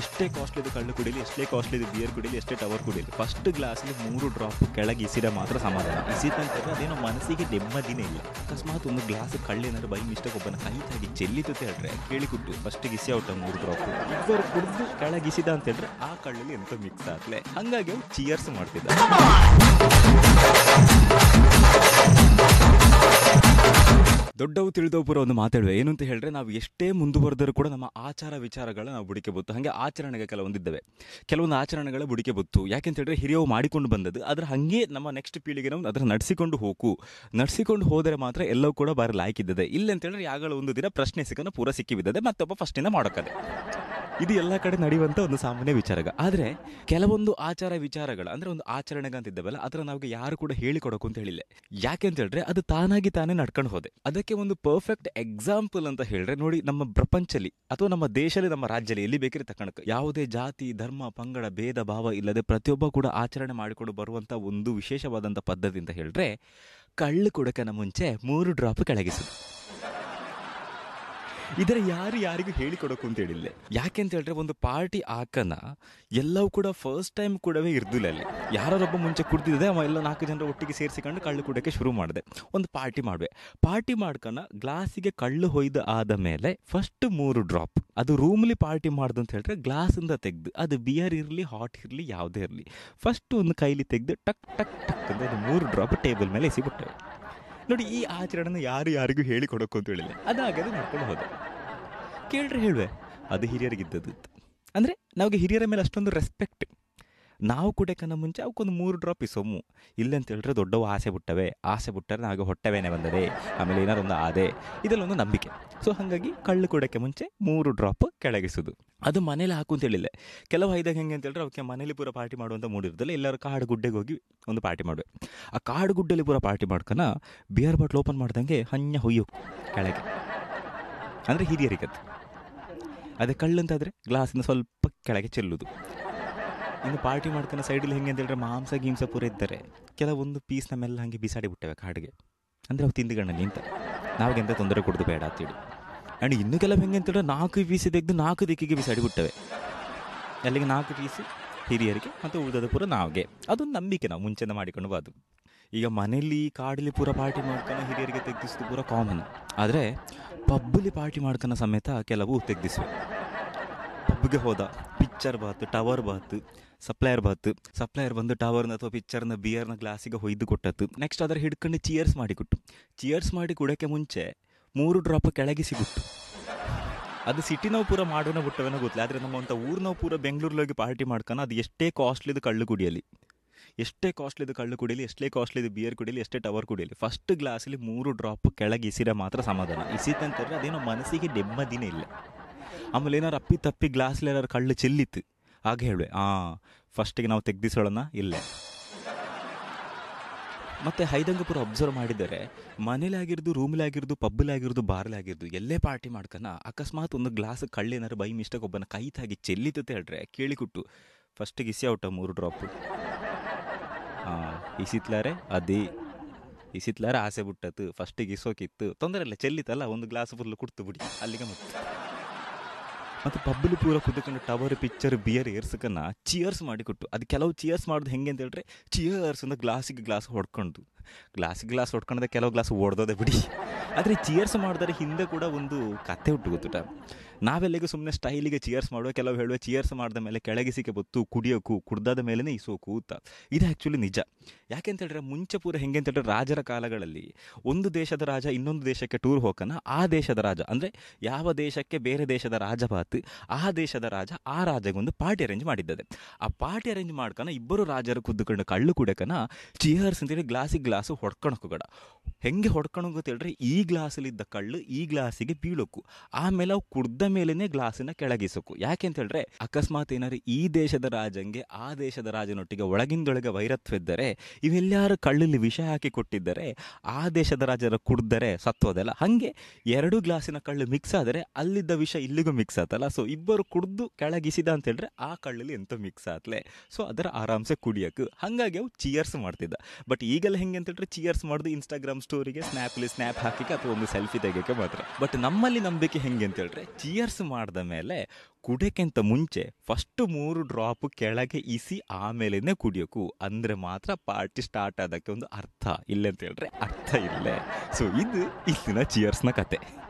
ಎಷ್ಟೇ ಕಾಸ್ಟ್ಲಿದು ಕಳ್ಳು ಕುಡೀಲಿ ಎಷ್ಟೇ ಕಾಸ್ಟ್ಲಿದು ಬಿಯರ್ ಕುಡೀಲಿ ಎಷ್ಟೇ ಟವರ್ ಕುಡೀಲಿ ಫಸ್ಟ್ ಗ್ಲಾಸ್ಲಿ ಮೂರು ಡ್ರಾಪ್ ಕೆಳಗೆ ಇಸಿದ ಮಾತ್ರ ಸಮಾಧಾನ ಇಸಿದಂತಾರೆ ಅದೇನೋ ಮನಸ್ಸಿಗೆ ನೆಮ್ಮದಿನೇ ಇಲ್ಲ ಅಕಸ್ಮಾತ್ ಒಂದು ಗ್ಲಾಸ್ ಏನಾದ್ರು ಬೈ ಮಿಸ್ಟೇಕ್ ಒಬ್ಬನ ಕೈ ತಾಗಿ ಚೆಲ್ಲಿತು ಹೇಳ್ರೆ ಕೇಳಿಕೊಟ್ಟು ಫಸ್ಟ್ ಇಸಿ ಔಟ ಮೂರು ಡ್ರಾಪ್ ಇಬ್ಬರು ಕುಡಿದು ಕೆಳಗಿಸಿದ ಅಂತ ಹೇಳಿದ್ರೆ ಆ ಕಳ್ಳಲ್ಲಿ ಎಂತ ಮಿಕ್ಸ್ ಆಗ್ಲೆ ಹಂಗಾಗಿ ಅವ್ರು ಚಿಯರ್ಸ್ ಮಾಡ್ತಿದ್ದ ದೊಡ್ಡವು ತಿಳಿದೊಬ್ಬರು ಒಂದು ಮಾತಾಡುವೆ ಏನು ಅಂತ ಹೇಳಿದ್ರೆ ನಾವು ಎಷ್ಟೇ ಮುಂದುವರೆದರೂ ಕೂಡ ನಮ್ಮ ಆಚಾರ ವಿಚಾರಗಳ ನಾವು ಬುಡಿಕೆ ಬತ್ತು ಹಾಗೆ ಆಚರಣೆಗೆ ಕೆಲವೊಂದಿದ್ದಾವೆ ಕೆಲವೊಂದು ಆಚರಣೆಗಳ ಬುಡಿಕೆ ಬುತ್ತು ಯಾಕೆಂತ ಹೇಳಿದ್ರೆ ಹಿರಿಯವು ಮಾಡಿಕೊಂಡು ಬಂದದ್ದು ಅದರ ಹಾಗೆ ನಮ್ಮ ನೆಕ್ಸ್ಟ್ ಪೀಳಿಗೆ ನಾವು ಅದರ ನಡೆಸಿಕೊಂಡು ಹೋಗು ನಡೆಸಿಕೊಂಡು ಹೋದರೆ ಮಾತ್ರ ಎಲ್ಲವೂ ಕೂಡ ಬಾರಿ ಲಾಯ್ಕಿದ್ದದೆ ಇಲ್ಲ ಅಂತ ಹೇಳಿದ್ರೆ ಒಂದು ದಿನ ಪ್ರಶ್ನೆ ಸಿಕ್ಕನ್ನು ಪೂರ ಸಿಕ್ಕಿಬಿದ್ದದೆ ಮತ್ತೊಬ್ಬ ಫಸ್ಟಿಂದ ಮಾಡೋಕ್ಕದೆ ಇದು ಎಲ್ಲ ಕಡೆ ನಡೆಯುವಂತ ಒಂದು ಸಾಮಾನ್ಯ ವಿಚಾರಗ ಆದರೆ ಕೆಲವೊಂದು ಆಚಾರ ವಿಚಾರಗಳು ಅಂದ್ರೆ ಒಂದು ಆಚರಣೆಗೆ ಅಂತ ಇದ್ದಾವಲ್ಲ ಅದರ ನಾವು ಯಾರು ಕೂಡ ಹೇಳಿಕೊಡಕು ಅಂತ ಹೇಳಿಲ್ಲ ಯಾಕೆ ಅಂತ ಹೇಳಿದ್ರೆ ಅದು ತಾನಾಗಿ ತಾನೇ ನಡ್ಕೊಂಡು ಹೋದೆ ಅದಕ್ಕೆ ಒಂದು ಪರ್ಫೆಕ್ಟ್ ಎಕ್ಸಾಂಪಲ್ ಅಂತ ಹೇಳಿದ್ರೆ ನೋಡಿ ನಮ್ಮ ಪ್ರಪಂಚಲಿ ಅಥವಾ ನಮ್ಮ ದೇಶದಲ್ಲಿ ನಮ್ಮ ರಾಜ್ಯದಲ್ಲಿ ಎಲ್ಲಿ ಬೇಕಿದ್ರೆ ತಕ್ಕ ಯಾವುದೇ ಜಾತಿ ಧರ್ಮ ಪಂಗಡ ಭೇದ ಭಾವ ಇಲ್ಲದೆ ಪ್ರತಿಯೊಬ್ಬ ಕೂಡ ಆಚರಣೆ ಮಾಡಿಕೊಂಡು ಬರುವಂತ ಒಂದು ವಿಶೇಷವಾದಂತ ಪದ್ಧತಿ ಅಂತ ಹೇಳಿದ್ರೆ ಕಳ್ಳು ಕುಡಕನ ಮುಂಚೆ ಮೂರು ಡ್ರಾಪ್ ಕೆಳಗಿಸಿದೆ ಇದರ ಯಾರು ಯಾರಿಗೂ ಹೇಳಿಕೊಡೋಕು ಅಂತ ಹೇಳಿಲ್ಲ ಯಾಕೆ ಅಂತ ಹೇಳಿದ್ರೆ ಒಂದು ಪಾರ್ಟಿ ಆಕನ ಎಲ್ಲವೂ ಕೂಡ ಫಸ್ಟ್ ಟೈಮ್ ಕೂಡವೇ ಇರ್ದಿಲ್ಲ ಅಲ್ಲಿ ಯಾರೊಬ್ಬ ಮುಂಚೆ ಕುಡ್ದಿದ್ದೆ ಅವ ಎಲ್ಲ ನಾಲ್ಕು ಜನರ ಒಟ್ಟಿಗೆ ಸೇರಿಸಿಕೊಂಡು ಕಳ್ಳು ಕುಡೋಕ್ಕೆ ಶುರು ಮಾಡಿದೆ ಒಂದು ಪಾರ್ಟಿ ಮಾಡುವೆ ಪಾರ್ಟಿ ಮಾಡ್ಕೊಂಡ ಗ್ಲಾಸಿಗೆ ಕಳ್ಳು ಹೊಯ್ದು ಆದ ಮೇಲೆ ಫಸ್ಟ್ ಮೂರು ಡ್ರಾಪ್ ಅದು ರೂಮ್ಲಿ ಪಾರ್ಟಿ ಮಾಡ್ದು ಅಂತ ಹೇಳಿದ್ರೆ ಗ್ಲಾಸಿಂದ ತೆಗೆದು ಅದು ಬಿಯರ್ ಇರಲಿ ಹಾಟ್ ಇರಲಿ ಯಾವುದೇ ಇರಲಿ ಫಸ್ಟ್ ಒಂದು ಕೈಲಿ ತೆಗೆದು ಟಕ್ ಟಕ್ ಟಕ್ ಅಂದರೆ ಮೂರು ಡ್ರಾಪ್ ಟೇಬಲ್ ಮೇಲೆ ಎಸಿಬಿಟ್ಟೆ ನೋಡಿ ಈ ಆಚರಣೆನ ಯಾರು ಯಾರಿಗೂ ಹೇಳಿಕೊಡೋಕ್ಕೂ ಅಂತ ಹೇಳಿಲ್ಲ ಅದು ನಡ್ಕೊಂಡು ಹೋದೆ ಕೇಳ್ರಿ ಹೇಳುವೆ ಅದು ಹಿರಿಯರಿಗಿದ್ದದ್ದು ಅಂದರೆ ನಮಗೆ ಹಿರಿಯರ ಮೇಲೆ ಅಷ್ಟೊಂದು ರೆಸ್ಪೆಕ್ಟ್ ನಾವು ಕುಡಿಯೋಕ್ಕಿಂತ ಮುಂಚೆ ಅವಕ್ಕೊಂದು ಮೂರು ಡ್ರಾಪ್ ಈ ಸೊಮ್ಮು ಇಲ್ಲಂತ ಹೇಳಿದ್ರೆ ದೊಡ್ಡವು ಆಸೆ ಬಿಟ್ಟವೆ ಆಸೆ ಬಿಟ್ಟರೆ ನಾವು ಹೊಟ್ಟೆವೇನೆ ಬಂದದೆ ಆಮೇಲೆ ಏನಾದ್ರು ಒಂದು ಆದೆ ಇದೆಲ್ಲೊಂದು ನಂಬಿಕೆ ಸೊ ಹಾಗಾಗಿ ಕಳ್ಳು ಕುಡಕ್ಕೆ ಮುಂಚೆ ಮೂರು ಡ್ರಾಪ್ ಕೆಳಗಿಸೋದು ಅದು ಮನೇಲಿ ಹಾಕು ಅಂತ ಹೇಳಿಲ್ಲ ಕೆಲವು ಐದಾಗ ಹೆಂಗೆ ಅಂತ ಹೇಳಿದ್ರೆ ಅವಕ್ಕೆ ಮನೇಲಿ ಪೂರ ಪಾರ್ಟಿ ಮಾಡುವಂಥ ಮೂಡಿರ್ತಲ್ಲ ಎಲ್ಲರೂ ಕಾಡು ಗುಡ್ಡೆಗೆ ಹೋಗಿ ಒಂದು ಪಾರ್ಟಿ ಮಾಡುವೆ ಆ ಕಾಡು ಗುಡ್ಡಲ್ಲಿ ಪೂರ ಪಾರ್ಟಿ ಮಾಡ್ಕನ ಬಿಯರ್ ಬಾಟ್ಲ್ ಓಪನ್ ಮಾಡ್ದಂಗೆ ಹಂಗೆ ಹೊಯ್ಯೋ ಕೆಳಗೆ ಅಂದರೆ ಅದು ಅದೇ ಕಳ್ಳು ಅಂತಾದರೆ ಗ್ಲಾಸಿಂದ ಸ್ವಲ್ಪ ಕೆಳಗೆ ಚೆಲ್ಲುದು ಇನ್ನು ಪಾರ್ಟಿ ಮಾಡ್ಕೊಂಡು ಸೈಡಲ್ಲಿ ಹೆಂಗೆ ಅಂತ ಹೇಳಿದ್ರೆ ಮಾಂಸ ಗೀಂಸ ಪೂರ ಇದ್ದಾರೆ ಕೆಲವೊಂದು ಪೀಸ್ ನಮ್ಮೆಲ್ಲ ಹಾಗೆ ಬಿಸಾಡಿ ಬಿಟ್ಟೇವೆ ಕಾಡಿಗೆ ಅಂದರೆ ಅವು ಅಂತ ನಿಂತ ನಾವಾಗೆಂತ ತೊಂದರೆ ಕೊಡೋದು ಬೇಡ ಅಂತೇಳಿ ಆ್ಯಂಡ್ ಇನ್ನೂ ಕೆಲವು ಹೆಂಗೆ ಅಂತ ಹೇಳಿದ್ರೆ ನಾಲ್ಕು ಪೀಸ್ ತೆಗೆದು ನಾಲ್ಕು ದಿಕ್ಕಿಗೆ ಬಿಸಾಡಿ ಬಿಟ್ಟವೆ ಅಲ್ಲಿಗೆ ನಾಲ್ಕು ಪೀಸ್ ಹಿರಿಯರಿಗೆ ಮತ್ತು ಉಳಿದದ ಪೂರ ನಾವಿಗೆ ಅದೊಂದು ನಂಬಿಕೆ ನಾವು ಮುಂಚೆಯಿಂದ ಮಾಡಿಕೊಂಡು ಬಾದು ಈಗ ಮನೆಯಲ್ಲಿ ಕಾಡಲ್ಲಿ ಪೂರ ಪಾರ್ಟಿ ಮಾಡ್ಕೊಂಡು ಹಿರಿಯರಿಗೆ ತೆಗ್ದಿಸೋದು ಪೂರ ಕಾಮನ್ ಆದರೆ ಪಬ್ಬಲ್ಲಿ ಪಾರ್ಟಿ ಮಾಡ್ಕೊಂಡು ಸಮೇತ ಕೆಲವು ತೆಗ್ದಿಸುವೆ ಪಬ್ಗೆ ಹೋದ ಪಿಕ್ಚರ್ ಬಾತು ಟವರ್ ಬಾತು ಸಪ್ಲೈಯರ್ ಬಾತು ಸಪ್ಲೈಯರ್ ಬಂದು ಟವರ್ನ ಅಥವಾ ಪಿಕ್ಚರ್ನ ಬಿಯರ್ನ ಗ್ಲಾಸಿಗೆ ಹೊಯ್ದು ಕೊಟ್ಟದ್ದು ನೆಕ್ಸ್ಟ್ ಅದರ ಹಿಡ್ಕೊಂಡು ಚಿಯರ್ಸ್ ಮಾಡಿ ಕೊಟ್ಟು ಚಿಯರ್ಸ್ ಮಾಡಿ ಕುಡಕ್ಕೆ ಮುಂಚೆ ಮೂರು ಡ್ರಾಪ್ ಕೆಳಗೆ ಸಿಗುತ್ತೆ ಅದು ಸಿಟಿ ಪೂರ ಮಾಡೋಣ ಬಿಟ್ಟವೇನೋ ಗೊತ್ತಿಲ್ಲ ಆದರೆ ನಮ್ಮ ಅಂತ ಊರು ನಾವು ಪೂರ ಪಾರ್ಟಿ ಮಾಡ್ಕೊಂಡು ಅದು ಎಷ್ಟೇ ಕಾಸ್ಟ್ಲಿದು ಕಳ್ಳು ಕುಡಿಯಲಿ ಎಷ್ಟೇ ಕಾಸ್ಟ್ಲಿದು ಕಳ್ಳು ಕುಡಿಯಲಿ ಎಷ್ಟೇ ಕಾಸ್ಟ್ಲಿದು ಬಿಯರ್ ಕುಡಿಯಲಿ ಎಷ್ಟೇ ಟವರ್ ಕುಡಿಯಲಿ ಫಸ್ಟ್ ಗ್ಲಾಸಲ್ಲಿ ಮೂರು ಡ್ರಾಪ್ ಕೆಳಗೆ ಇಸಿರೆ ಮಾತ್ರ ಸಮಾಧಾನ ಇಸಿತಂತಂದರೆ ಅದೇನೋ ಮನಸ್ಸಿಗೆ ನೆಮ್ಮದಿನೇ ಇಲ್ಲ ಆಮೇಲೆ ಏನಾರು ಅಪ್ಪಿ ತಪ್ಪಿ ಗ್ಲಾಸ್ಲಿ ಏನಾರು ಕಳ್ಳು ಚೆಲ್ಲಿತ್ತು ಆಗ ಹೇಳುವೆ ಹಾಂ ಫಸ್ಟಿಗೆ ನಾವು ತೆಗ್ದಿಸೋಣ ಇಲ್ಲೇ ಮತ್ತು ಹೈದಂಗಪುರ ಅಬ್ಸರ್ವ್ ಮಾಡಿದರೆ ಮನೇಲಾಗಿರ್ದು ಆಗಿರ್ದು ಪಬ್ಬಲಾಗಿರ್ದು ಆಗಿರೋದು ಎಲ್ಲೇ ಪಾರ್ಟಿ ಮಾಡ್ಕನ ಅಕಸ್ಮಾತ್ ಒಂದು ಗ್ಲಾಸ್ ಕಳ್ಳೇನಾರು ಬೈ ಮಿಸ್ಟೇಕ್ ಒಬ್ಬನ ಕೈ ತಾಗಿ ಚೆಲ್ಲಿತ್ತು ಹೇಳ್ರೆ ಕೇಳಿಕೊಟ್ಟು ಫಸ್ಟಿಗೆ ಇಸಿ ಔಟ ಮೂರು ಡ್ರಾಪ್ ಹಾಂ ಇಸಿತ್ಲಾರೆ ಅದೇ ಇಸಿತ್ಲಾರೆ ಆಸೆ ಬಿಟ್ಟತ್ತು ಫಸ್ಟಿಗೆ ಇಸೋಕಿತ್ತು ತೊಂದರೆ ಇಲ್ಲ ಚೆಲ್ಲಿತ್ತಲ್ಲ ಒಂದು ಗ್ಲಾಸ್ ಫುಲ್ ಕುಡ್ತು ಬಿಡಿ ಅಲ್ಲಿಗೆ ಮುಟ್ತು ಮತ್ತು ಪಬ್ಲಿ ಪೂರ ಕುತ್ಕೊಂಡು ಟವರ್ ಪಿಕ್ಚರ್ ಬಿಯರ್ ಏರ್ಸಕನ್ನ ಚಿಯರ್ಸ್ ಮಾಡಿ ಕೊಟ್ಟು ಅದು ಕೆಲವು ಚಿಯರ್ಸ್ ಮಾಡೋದು ಹೆಂಗೆ ಅಂತ ಹೇಳಿದ್ರೆ ಚಿಯರ್ಸ್ ಅಂತ ಗ್ಲಾಸಿಗೆ ಗ್ಲಾಸ್ ಹೊಡ್ಕೊಂಡು ಗ್ಲಾಸಿಗೆ ಗ್ಲಾಸ್ ಹೊಡ್ಕೊಂಡ್ರೆ ಕೆಲವು ಗ್ಲಾಸ್ ಓಡ್ದೋದೆ ಬಿಡಿ ಆದರೆ ಚಿಯರ್ಸ್ ಮಾಡಿದ್ರೆ ಹಿಂದೆ ಕೂಡ ಒಂದು ಕತೆ ಹುಟ್ಟು ಗೊತ್ತಿಟ್ಟ ನಾವೆಲ್ಲಿಗೂ ಸುಮ್ಮನೆ ಸ್ಟೈಲಿಗೆ ಚಿಯರ್ಸ್ ಮಾಡುವ ಕೆಲವು ಹೇಳುವ ಚಿಯರ್ಸ್ ಮಾಡಿದ ಮೇಲೆ ಕೆಳಗೆ ಸಿಕ್ಕೆ ಬತ್ತು ಕುಡಿಯೋಕು ಕುಡ್ದಾದ ಮೇಲೇ ಇಸೋಕು ಅಂತ ಇದು ಆ್ಯಕ್ಚುಲಿ ನಿಜ ಯಾಕೆ ಹೇಳಿದ್ರೆ ಮುಂಚೆ ಪೂರ ಹೆಂಗೆ ಅಂತ ಹೇಳಿದ್ರೆ ರಾಜರ ಕಾಲಗಳಲ್ಲಿ ಒಂದು ದೇಶದ ರಾಜ ಇನ್ನೊಂದು ದೇಶಕ್ಕೆ ಟೂರ್ ಹೋಗೋಣ ಆ ದೇಶದ ರಾಜ ಅಂದರೆ ಯಾವ ದೇಶಕ್ಕೆ ಬೇರೆ ದೇಶದ ರಾಜ ಬಾತು ಆ ದೇಶದ ರಾಜ ಆ ರಾಜಗೊಂದು ಪಾರ್ಟಿ ಅರೇಂಜ್ ಮಾಡಿದ್ದದೆ ಆ ಪಾರ್ಟಿ ಅರೇಂಜ್ ಮಾಡ್ಕೊಂಡ ಇಬ್ಬರು ರಾಜರು ಕುದ್ದುಕೊಂಡು ಕಳ್ಳು ಕುಡಕನ ಚಿಯರ್ಸ್ ಅಂತೇಳಿ ಗ್ಲಾಸಿಗೆ ಗ್ಲಾಸು ಗಡ ಹೆಂಗೆ ಹೊಡ್ಕೊಳಕ್ಕೆ ಹೇಳಿದ್ರೆ ಈ ಗ್ಲಾಸಲ್ಲಿದ್ದ ಕಳ್ಳು ಈ ಗ್ಲಾಸಿಗೆ ಬೀಳೋಕು ಆಮೇಲೆ ಅವು ಕುಡ್ದ ಮೇಲೇನೆ ಗ್ಲಾಸಿನ ಕೆಳಗಿಸಕು ಯಾಕೆ ಅಂತ ಹೇಳಿದ್ರೆ ಅಕಸ್ಮಾತ್ ಏನಾದ್ರು ಈ ದೇಶದ ರಾಜಂಗೆ ಆ ದೇಶದ ರಾಜನೊಟ್ಟಿಗೆ ಒಳಗಿಂದೊಳಗೆ ವೈರತ್ವ ಇದ್ದರೆ ಇವೆಲ್ಲಾರು ಕಳ್ಳಲ್ಲಿ ವಿಷ ಹಾಕಿ ಕೊಟ್ಟಿದ್ದರೆ ಆ ದೇಶದ ರಾಜರ ಕುಡ್ದರೆ ಸತ್ವದಲ್ಲ ಹಂಗೆ ಎರಡು ಗ್ಲಾಸಿನ ಕಳ್ಳು ಮಿಕ್ಸ್ ಆದರೆ ಅಲ್ಲಿದ್ದ ವಿಷ ಇಲ್ಲಿಗೂ ಮಿಕ್ಸ್ ಆತಲ್ಲ ಸೊ ಇಬ್ಬರು ಕುಡ್ದು ಕೆಳಗಿಸಿದ ಅಂತ ಹೇಳಿದ್ರೆ ಆ ಕಳ್ಳಲ್ಲಿ ಎಂತ ಮಿಕ್ಸ್ ಆತ್ಲೆ ಸೊ ಅದರ ಆರಾಮ್ಸೆ ಕುಡಿಯಕ್ಕೆ ಹಂಗಾಗಿ ಅವು ಚಿಯರ್ಸ್ ಮಾಡ್ತಿದ್ದ ಬಟ್ ಈಗೆಲ್ಲ ಹೆಂಗೆ ಅಂತ ಹೇಳಿದ್ರೆ ಚಿಯರ್ಸ್ ಮಾಡೋದು ಇನ್ಸ್ಟಾಗ್ರಾಮ್ ಸ್ಟೋರಿಗೆ ಸ್ನ್ಯಾಪಲ್ಲಿ ಸ್ನ್ಯಾಪ್ ಹಾಕಿಕ್ಕೆ ಅಥವಾ ಒಂದು ಸೆಲ್ಫಿ ತೆಗಿಯೋಕ್ಕೆ ಮಾತ್ರ ಬಟ್ ನಮ್ಮಲ್ಲಿ ನಂಬಿಕೆ ಹೆಂಗೆ ಅಂತ ಹೇಳಿದ್ರೆ ಚಿಯರ್ ರಿಯರ್ಸ್ ಮಾಡಿದ ಮೇಲೆ ಕುಡಿಯೋಕ್ಕಿಂತ ಮುಂಚೆ ಫಸ್ಟ್ ಮೂರು ಡ್ರಾಪ್ ಕೆಳಗೆ ಇಸಿ ಆಮೇಲೆ ಕುಡಿಯೋಕು ಅಂದರೆ ಮಾತ್ರ ಪಾರ್ಟಿ ಸ್ಟಾರ್ಟ್ ಆದಕ್ಕೆ ಒಂದು ಅರ್ಥ ಇಲ್ಲ ಅಂತ ಹೇಳಿದ್ರೆ ಅರ್ಥ ಇಲ್ಲೇ ಸೊ ಇದು ಇಲ್ಲಿನ ಚಿಯರ್ಸ್ನ ಕತೆ